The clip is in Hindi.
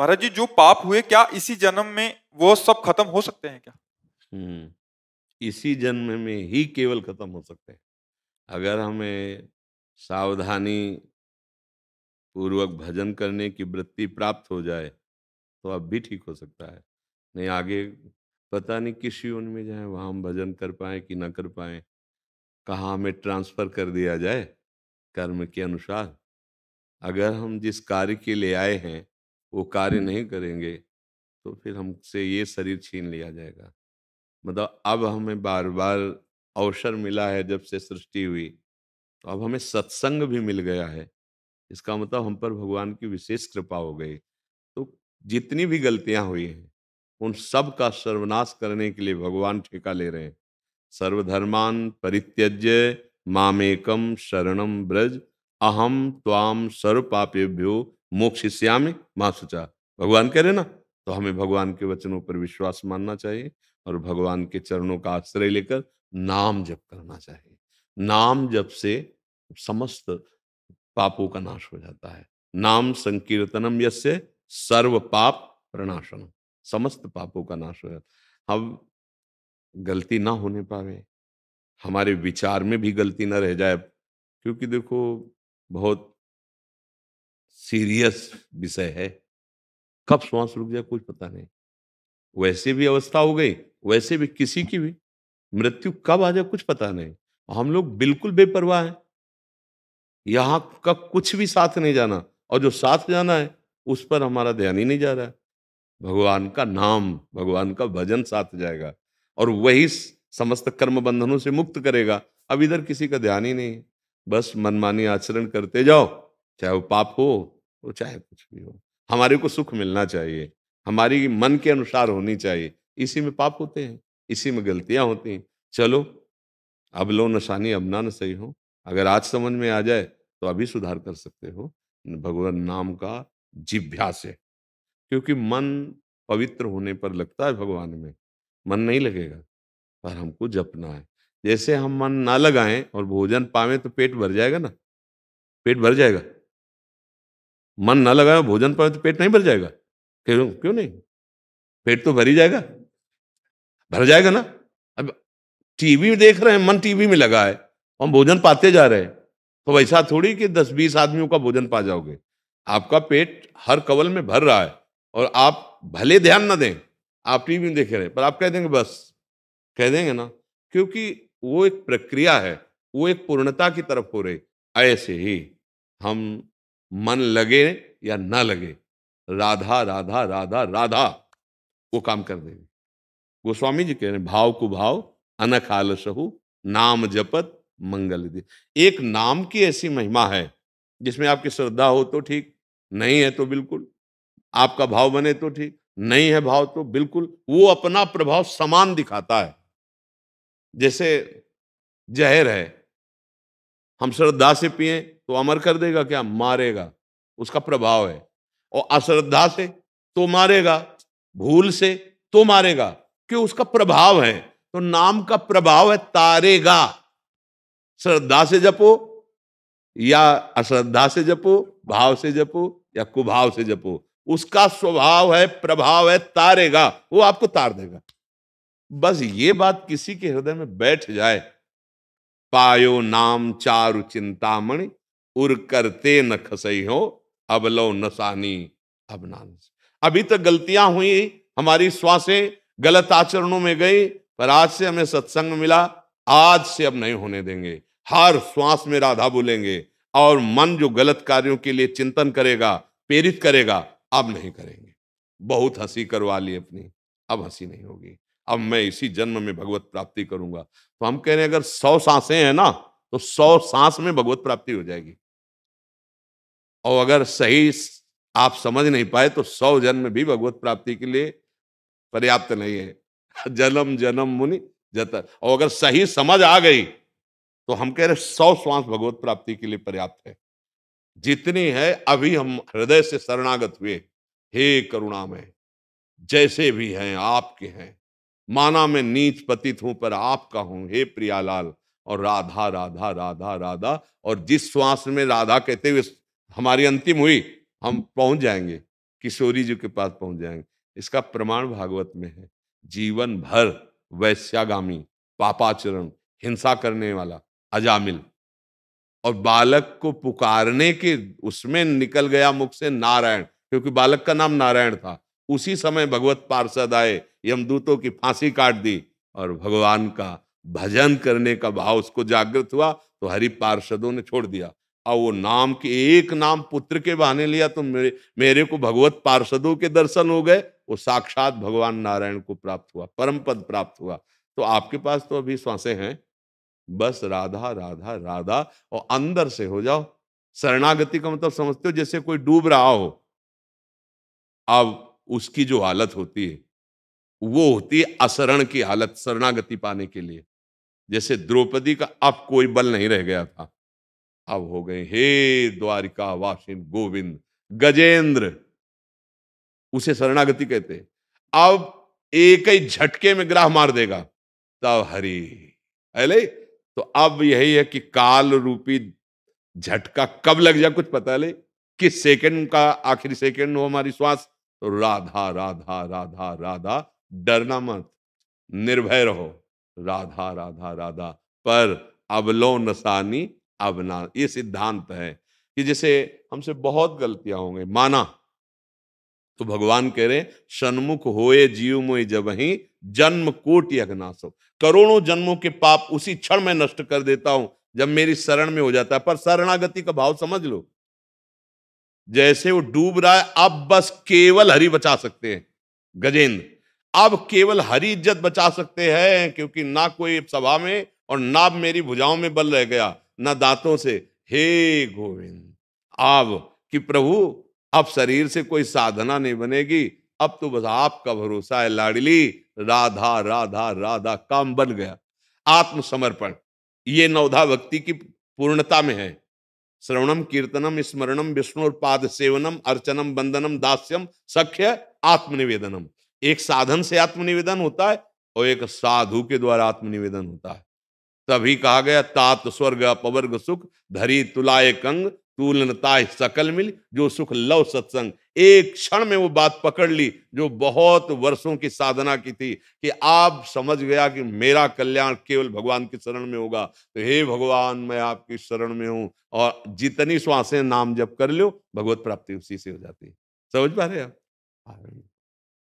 महाराज जी जो पाप हुए क्या इसी जन्म में वो सब खत्म हो सकते हैं क्या हम्म, इसी जन्म में ही केवल खत्म हो सकते हैं अगर हमें सावधानी पूर्वक भजन करने की वृत्ति प्राप्त हो जाए तो अब भी ठीक हो सकता है नहीं आगे पता नहीं किस यून में जाए वहाँ हम भजन कर पाए कि ना कर पाए कहाँ हमें ट्रांसफ़र कर दिया जाए कर्म के अनुसार अगर हम जिस कार्य के लिए आए हैं वो कार्य नहीं करेंगे तो फिर हमसे ये शरीर छीन लिया जाएगा मतलब अब हमें बार बार अवसर मिला है जब से सृष्टि हुई तो अब हमें सत्संग भी मिल गया है इसका मतलब हम पर भगवान की विशेष कृपा हो गई तो जितनी भी गलतियां हुई हैं उन सब का सर्वनाश करने के लिए भगवान ठेका ले रहे हैं सर्वधर्मान परित्यज्य मामेकम शरणम ब्रज अहम त्वाम सर्व पापेभ्यो मोक्षिष्यामि महासुचा भगवान कह रहे ना तो हमें भगवान के वचनों पर विश्वास मानना चाहिए और भगवान के चरणों का आश्रय लेकर नाम जप करना चाहिए नाम जप से समस्त पापों का नाश हो जाता है नाम संकीर्तनम यसे सर्व पाप प्रणाशनम समस्त पापों का नाश हो जाता हम गलती ना होने पावे हमारे विचार में भी गलती ना रह जाए क्योंकि देखो बहुत सीरियस विषय है कब श्वास रुक जाए कुछ पता नहीं वैसे भी अवस्था हो गई वैसे भी किसी की भी मृत्यु कब आ जाए कुछ पता नहीं हम लोग बिल्कुल बेपरवाह हैं यहाँ का कुछ भी साथ नहीं जाना और जो साथ जाना है उस पर हमारा ध्यान ही नहीं जा रहा है भगवान का नाम भगवान का भजन साथ जाएगा और वही समस्त कर्म बंधनों से मुक्त करेगा अब इधर किसी का ध्यान ही नहीं है बस मनमानी आचरण करते जाओ चाहे वो पाप हो वो चाहे कुछ भी हो हमारे को सुख मिलना चाहिए हमारी मन के अनुसार होनी चाहिए इसी में पाप होते हैं इसी में गलतियां होती हैं चलो अब लो नशानी अब ना न सही हो अगर आज समझ में आ जाए तो अभी सुधार कर सकते हो भगवान नाम का जिभ्या से क्योंकि मन पवित्र होने पर लगता है भगवान में मन नहीं लगेगा पर हमको जपना है जैसे हम मन ना लगाएं और भोजन पावे तो पेट भर जाएगा ना पेट भर जाएगा मन ना लगाए भोजन पावे तो पेट नहीं भर जाएगा क्यों क्यों नहीं पेट तो भर ही जाएगा भर जाएगा ना अब टीवी देख रहे हैं मन टीवी में लगा है हम भोजन पाते जा रहे हैं तो वैसा थोड़ी कि दस बीस आदमियों का भोजन पा जाओगे आपका पेट हर कवल में भर रहा है और आप भले ध्यान ना दें आप टीवी में देख रहे हैं पर आप कह देंगे बस कह देंगे ना क्योंकि वो एक प्रक्रिया है वो एक पूर्णता की तरफ हो रही ऐसे ही हम मन लगे या ना लगे राधा राधा राधा राधा वो काम कर देंगे गोस्वामी जी कह रहे हैं भाव को भाव अनखाल सहु नाम जपत मंगल दे एक नाम की ऐसी महिमा है जिसमें आपकी श्रद्धा हो तो ठीक नहीं है तो बिल्कुल आपका भाव बने तो ठीक नहीं है भाव तो बिल्कुल वो अपना प्रभाव समान दिखाता है जैसे जहर है हम श्रद्धा से पिए तो अमर कर देगा क्या मारेगा उसका प्रभाव है और अश्रद्धा से तो मारेगा भूल से तो मारेगा क्यों उसका प्रभाव है तो नाम का प्रभाव है तारेगा श्रद्धा से जपो या अश्रद्धा से जपो भाव से जपो या कुभाव से जपो उसका स्वभाव है प्रभाव है तारेगा वो आपको तार देगा बस ये बात किसी के हृदय में बैठ जाए पायो नाम चारु चिंतामणि उर करते न खसई हो अब लो नसानी अब नान अभी तक गलतियां हुई हमारी श्वासें गलत आचरणों में गई पर आज से हमें सत्संग मिला आज से अब नहीं होने देंगे हर श्वास में राधा बोलेंगे और मन जो गलत कार्यों के लिए चिंतन करेगा प्रेरित करेगा अब नहीं करेंगे बहुत हंसी करवा ली अपनी अब हंसी नहीं होगी अब मैं इसी जन्म में भगवत प्राप्ति करूंगा तो हम कह रहे हैं अगर सौ सांसें हैं ना तो सौ सांस में भगवत प्राप्ति हो जाएगी और अगर सही आप समझ नहीं पाए तो सौ जन्म भी भगवत प्राप्ति के लिए पर्याप्त नहीं है जन्म जन्म मुनि जतर और अगर सही समझ आ गई तो हम कह रहे सौ श्वास भगवत प्राप्ति के लिए पर्याप्त है जितनी है अभी हम हृदय से शरणागत हुए हे करुणा में जैसे भी हैं आपके हैं माना मैं नीच पतित हूं पर आपका हूं हे प्रियालाल और राधा राधा राधा राधा और जिस श्वास में राधा कहते हुए हमारी अंतिम हुई हम पहुंच जाएंगे किशोरी जी के पास पहुंच जाएंगे इसका प्रमाण भागवत में है जीवन भर वैश्यागामी पापाचरण हिंसा करने वाला अजामिल और बालक को पुकारने के उसमें निकल गया मुख से नारायण क्योंकि बालक का नाम नारायण था उसी समय भगवत पार्षद आए यमदूतों की फांसी काट दी और भगवान का भजन करने का भाव उसको जागृत हुआ तो हरि पार्षदों ने छोड़ दिया और वो नाम के एक नाम पुत्र के बहाने लिया तो मेरे मेरे को भगवत पार्षदों के दर्शन हो गए वो साक्षात भगवान नारायण को प्राप्त हुआ परम पद प्राप्त हुआ तो आपके पास तो अभी श्वासें हैं बस राधा राधा राधा और अंदर से हो जाओ शरणागति का मतलब समझते हो जैसे कोई डूब रहा हो अब उसकी जो हालत होती है वो होती है असरण की हालत शरणागति पाने के लिए जैसे द्रौपदी का अब कोई बल नहीं रह गया था अब हो गए हे द्वारिका वासिन गोविंद गजेंद्र उसे शरणागति कहते अब एक ही झटके में ग्राह मार देगा तब हरि अले तो अब यही है कि काल रूपी झटका कब लग जाए कुछ पता ले किस सेकंड का आखिरी सेकंड हो हमारी श्वास तो राधा राधा राधा राधा डरना मत निर्भय रहो राधा राधा राधा पर अबलो नसानी अबना ये सिद्धांत है कि जैसे हमसे बहुत गलतियां होंगे माना तो भगवान कह रहे सन्मुख होए जीव मोय जब ही जन्म कोट हो करोड़ों जन्मों के पाप उसी क्षण में नष्ट कर देता हूं जब मेरी शरण में हो जाता है पर शरणागति का भाव समझ लो जैसे वो डूब रहा है अब बस केवल हरि बचा सकते हैं गजेंद्र अब केवल हरी इज्जत बचा सकते हैं क्योंकि ना कोई सभा में और ना मेरी भुजाओं में बल रह गया ना दांतों से हे गोविंद अब कि प्रभु अब शरीर से कोई साधना नहीं बनेगी अब तो बस आपका भरोसा है लाडली राधा राधा राधा काम बन गया आत्मसमर्पण ये नवधा भक्ति की पूर्णता में है श्रवणम कीर्तनम स्मरणम विष्णु पाद सेवनम अर्चनम बंदनम दास्यम सख्य आत्मनिवेदनम एक साधन से आत्मनिवेदन होता है और एक साधु के द्वारा आत्मनिवेदन होता है तभी कहा गया तात स्वर्ग अपवर्ग सुख धरी तुलाय कंग तूलनता सकल मिल जो सुख लव सत्संग एक क्षण में वो बात पकड़ ली जो बहुत वर्षों की साधना की थी कि आप समझ गया कि मेरा कल्याण केवल भगवान की शरण में होगा तो हे भगवान मैं आपकी शरण में हूं और जितनी श्वासें नाम जप कर लो भगवत प्राप्ति उसी से हो जाती है समझ पा रहे आप हाँ।